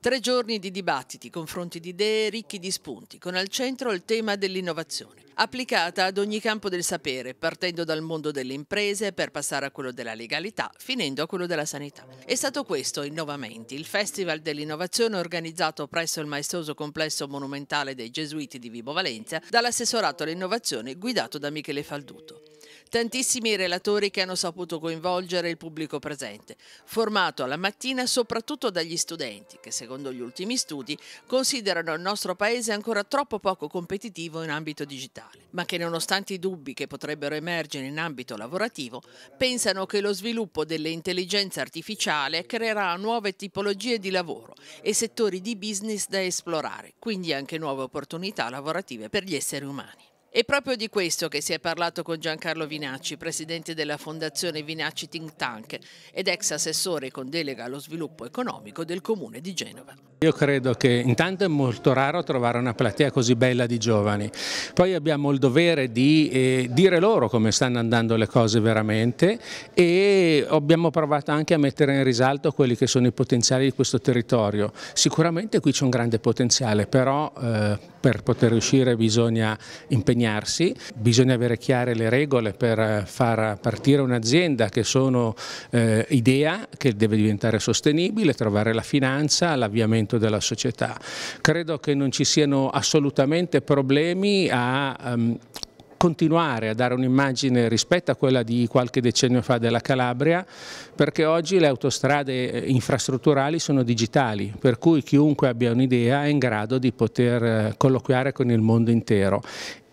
Tre giorni di dibattiti, confronti di idee ricchi di spunti, con al centro il tema dell'innovazione, applicata ad ogni campo del sapere, partendo dal mondo delle imprese per passare a quello della legalità, finendo a quello della sanità. È stato questo Innovamenti, il Festival dell'Innovazione organizzato presso il maestoso complesso monumentale dei Gesuiti di Vibo Valencia dall'assessorato all'innovazione guidato da Michele Falduto tantissimi relatori che hanno saputo coinvolgere il pubblico presente, formato alla mattina soprattutto dagli studenti che secondo gli ultimi studi considerano il nostro paese ancora troppo poco competitivo in ambito digitale, ma che nonostante i dubbi che potrebbero emergere in ambito lavorativo, pensano che lo sviluppo dell'intelligenza artificiale creerà nuove tipologie di lavoro e settori di business da esplorare, quindi anche nuove opportunità lavorative per gli esseri umani. È proprio di questo che si è parlato con Giancarlo Vinacci, presidente della Fondazione Vinacci Think Tank ed ex assessore con delega allo sviluppo economico del Comune di Genova. Io credo che intanto è molto raro trovare una platea così bella di giovani, poi abbiamo il dovere di eh, dire loro come stanno andando le cose veramente e abbiamo provato anche a mettere in risalto quelli che sono i potenziali di questo territorio. Sicuramente qui c'è un grande potenziale, però eh, per poter riuscire bisogna impegnarsi, bisogna avere chiare le regole per far partire un'azienda che sono eh, idea, che deve diventare sostenibile, trovare la finanza, l'avviamento miglioramento della società. Credo che non ci siano assolutamente problemi a um, continuare a dare un'immagine rispetto a quella di qualche decennio fa della Calabria perché oggi le autostrade eh, infrastrutturali sono digitali per cui chiunque abbia un'idea è in grado di poter eh, colloquiare con il mondo intero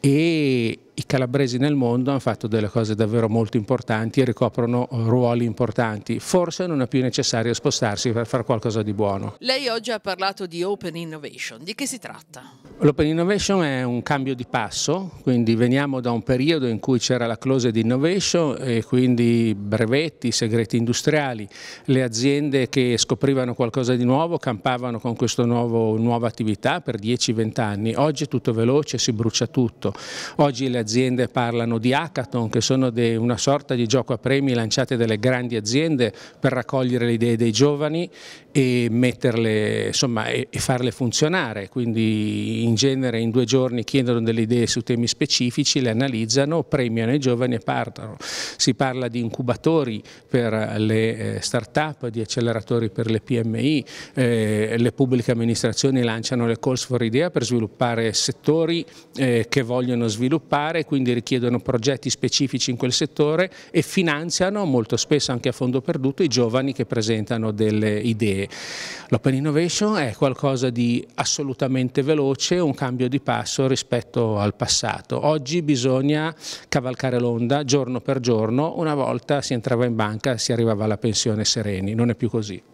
e i calabresi nel mondo hanno fatto delle cose davvero molto importanti e ricoprono eh, ruoli importanti. Forse non è più necessario spostarsi per fare qualcosa di buono. Lei oggi ha parlato di Open Innovation, di che si tratta? L'Open Innovation è un cambio di passo, quindi veniamo da un periodo in cui c'era la close closed innovation e quindi brevetti, segreti industriali, le aziende che scoprivano qualcosa di nuovo campavano con questa nuova attività per 10-20 anni. Oggi è tutto veloce, si brucia tutto. Oggi le aziende parlano di hackathon che sono de, una sorta di gioco a premi lanciate dalle grandi aziende per raccogliere le idee dei giovani e, metterle, insomma, e, e farle funzionare, quindi in genere in due giorni chiedono delle idee su temi specifici, le analizzano, premiano i giovani e partono. Si parla di incubatori per le eh, start-up, di acceleratori per le PMI, eh, le pubbliche amministrazioni lanciano le calls for idea per sviluppare settori eh, che vogliono vogliono sviluppare, quindi richiedono progetti specifici in quel settore e finanziano molto spesso anche a fondo perduto i giovani che presentano delle idee. L'open innovation è qualcosa di assolutamente veloce, un cambio di passo rispetto al passato. Oggi bisogna cavalcare l'onda giorno per giorno, una volta si entrava in banca, si arrivava alla pensione sereni, non è più così.